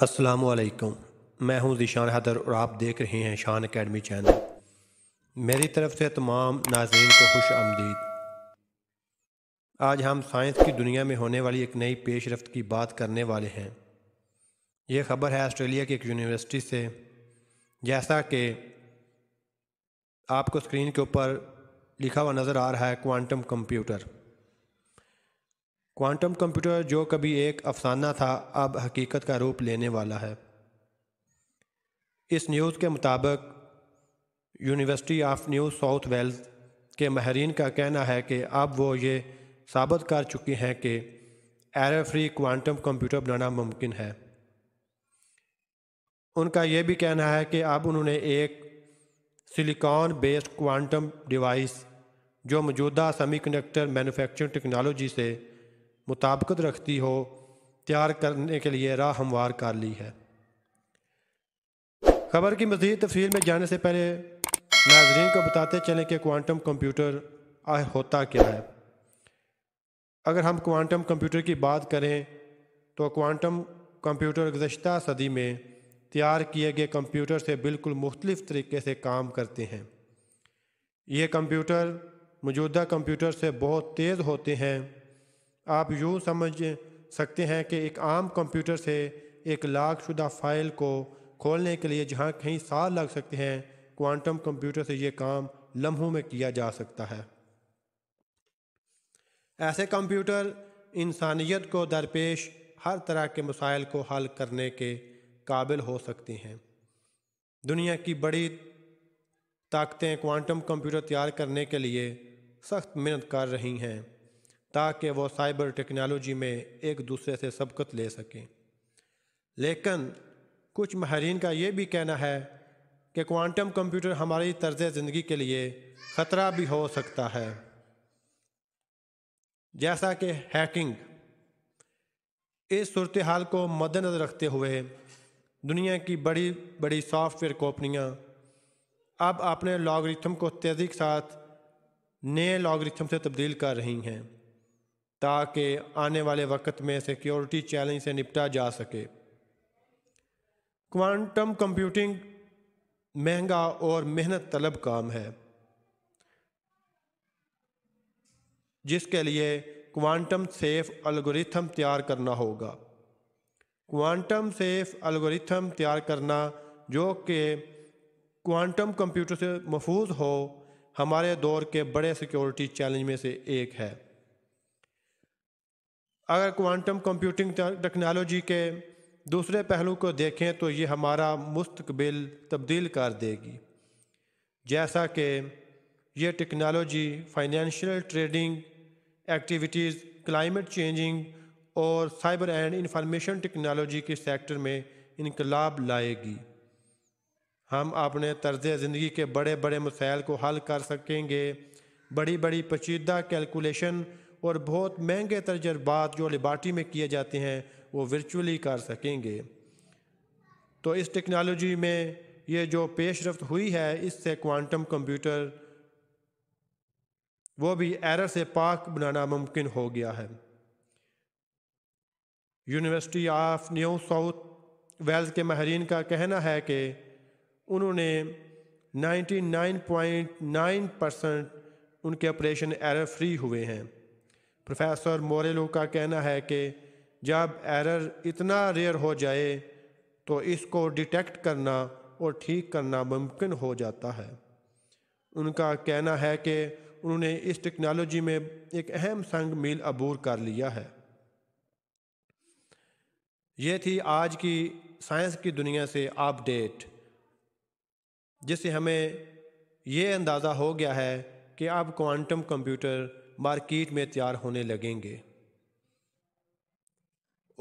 असलकम मैं हूं जीशान हैदर और आप देख रहे हैं शान एकेडमी चैनल मेरी तरफ से तमाम नाजीन को खुश आमदीद आज हम साइंस की दुनिया में होने वाली एक नई पेशरफ रफ्त की बात करने वाले हैं ये खबर है ऑस्ट्रेलिया की एक यूनिवर्सिटी से जैसा कि आपको स्क्रीन के ऊपर लिखा हुआ नज़र आ रहा है क्वांटम कंप्यूटर क्वांटम कंप्यूटर जो कभी एक अफसाना था अब हकीकत का रूप लेने वाला है इस न्यूज़ के मुताबिक university of New South Wales के माहरीन का कहना है कि अब वो ये साबित कर चुकी हैं कि एर फ्री क्वांटम कंप्यूटर बनाना मुमकिन है उनका यह भी कहना है कि अब उन्होंने एक सिलिकॉन बेस्ड क्वांटम डिवाइस जो मौजूदा सेमीकंडक्टर मैन्युफैक्चरिंग टेक्नोलॉजी से मुताबकत रखती हो तैयार करने के लिए राह हमवार कर ली है खबर की मजीद तफसील में जाने से पहले नाजरीन को बताते चलें कि क्वांटम कंप्यूटर होता क्या है अगर हम क्वांटम कंप्यूटर की बात करें तो क्वांटम कंप्यूटर गुज्त सदी में तैयार किए गए कंप्यूटर से बिल्कुल मुख्तलिफ तरीके से काम करते हैं ये कंप्यूटर मौजूदा कंप्यूटर से बहुत तेज़ होते हैं आप यूँ समझ सकते हैं कि एक आम कंप्यूटर से एक लाख शुदा फाइल को खोलने के लिए जहाँ कहीं साल लग सकते हैं क्वांटम कंप्यूटर से ये काम लम्हों में किया जा सकता है ऐसे कंप्यूटर इंसानियत को दरपेश हर तरह के मसाइल को हल करने के काबिल हो सकते हैं दुनिया की बड़ी ताकतें क्वांटम कंप्यूटर तैयार करने के लिए सख्त मेहनत कर रही हैं ताकि वो साइबर टेक्नोलॉजी में एक दूसरे से सबकत ले सकें लेकिन कुछ माहरीन का ये भी कहना है कि क्वांटम कंप्यूटर हमारी तर्ज ज़िंदगी के लिए ख़तरा भी हो सकता है जैसा कि हैकिंग इस सूरत हाल को मद्दनज़र रखते हुए दुनिया की बड़ी बड़ी सॉफ्टवेयर कंपनियां अब अपने लॉगरिथम को तेज़ी के साथ नए लॉगरिथम से तब्दील कर रही हैं ताकि आने वाले वक्त में सिक्योरिटी चैलेंज से निपटा जा सके क्वांटम कंप्यूटिंग महंगा और मेहनत तलब काम है जिसके लिए क्वांटम सेफ अलगोरिथम तैयार करना होगा क्वांटम सेफ अलगोरिथम तैयार करना जो कि क्वांटम कंप्यूटर से महफूज हो हमारे दौर के बड़े सिक्योरिटी चैलेंज में से एक है अगर क्वांटम कंप्यूटिंग टेक्नोलॉजी के दूसरे पहलू को देखें तो ये हमारा मुस्तबिल तब्दील कर देगी जैसा कि ये technology financial trading activities climate changing और साइबर एंड इंफॉर्मेशन टेक्नोलॉजी के सेक्टर में इनकलाब लाएगी हम अपने तर्ज ज़िंदगी के बड़े बड़े मसाइल को हल कर सकेंगे बड़ी बड़ी पचीदा कैलकुलेशन और बहुत महंगे तजर्बात जो लेबार्ट्री में किए जाते हैं वो वर्चुअली कर सकेंगे तो इस टेक्नोलॉजी में ये जो पेशरफ हुई है इससे क्वांटम कंप्यूटर वो भी एरर से पाक बनाना मुमकिन हो गया है university of New South Wales के माहरीन का कहना है कि उन्होंने 99.9 परसेंट उनके ऑपरेशन एरर फ्री हुए हैं प्रोफेसर मोरेलो का कहना है कि जब एरर इतना रेयर हो जाए तो इसको डिटेक्ट करना और ठीक करना मुमकिन हो जाता है उनका कहना है कि उन्होंने इस टेक्नोलॉजी में एक अहम संग मील अबूर कर लिया है ये थी आज की साइंस की दुनिया से अपडेट जिससे हमें यह अंदाज़ा हो गया है कि अब क्वांटम कंप्यूटर मार्केट में तैयार होने लगेंगे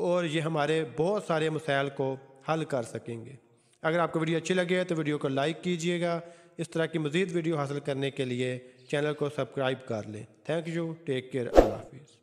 और ये हमारे बहुत सारे मसाइल को हल कर सकेंगे अगर आपको वीडियो अच्छी लगे तो वीडियो को लाइक कीजिएगा इस तरह की मज़ीद वीडियो हासिल करने के लिए चैनल को सब्सक्राइब कर लें थैंक यू टेक केयर अल्लाह हाफिज़